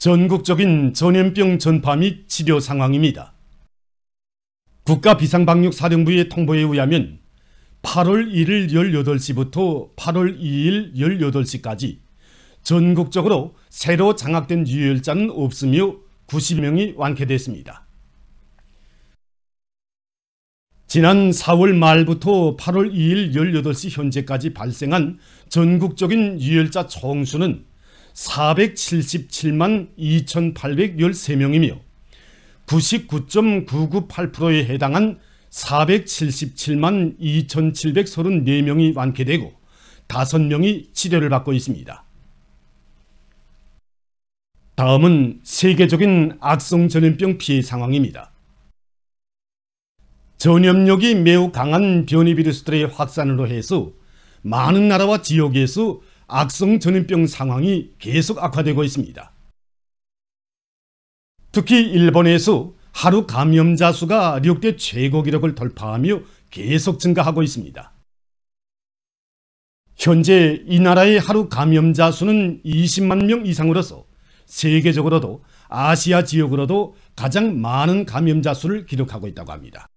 전국적인 전염병 전파 및 치료 상황입니다. 국가비상방역사령부의 통보에 의하면 8월 1일 18시부터 8월 2일 18시까지 전국적으로 새로 장악된 유혈자는 없으며 90명이 완쾌됐습니다. 지난 4월 말부터 8월 2일 18시 현재까지 발생한 전국적인 유혈자 총수는 477만 2,813명이며 99.998%에 해당한 477만 2,734명이 완쾌되고 5명이 치료를 받고 있습니다. 다음은 세계적인 악성 전염병 피해 상황입니다. 전염력이 매우 강한 변이 비루스들의 확산으로 해서 많은 나라와 지역에서 악성 전염병 상황이 계속 악화되고 있습니다. 특히 일본에서 하루 감염자 수가 6대 최고 기록을 돌파하며 계속 증가하고 있습니다. 현재 이 나라의 하루 감염자 수는 20만 명 이상으로서 세계적으로도 아시아 지역으로도 가장 많은 감염자 수를 기록하고 있다고 합니다.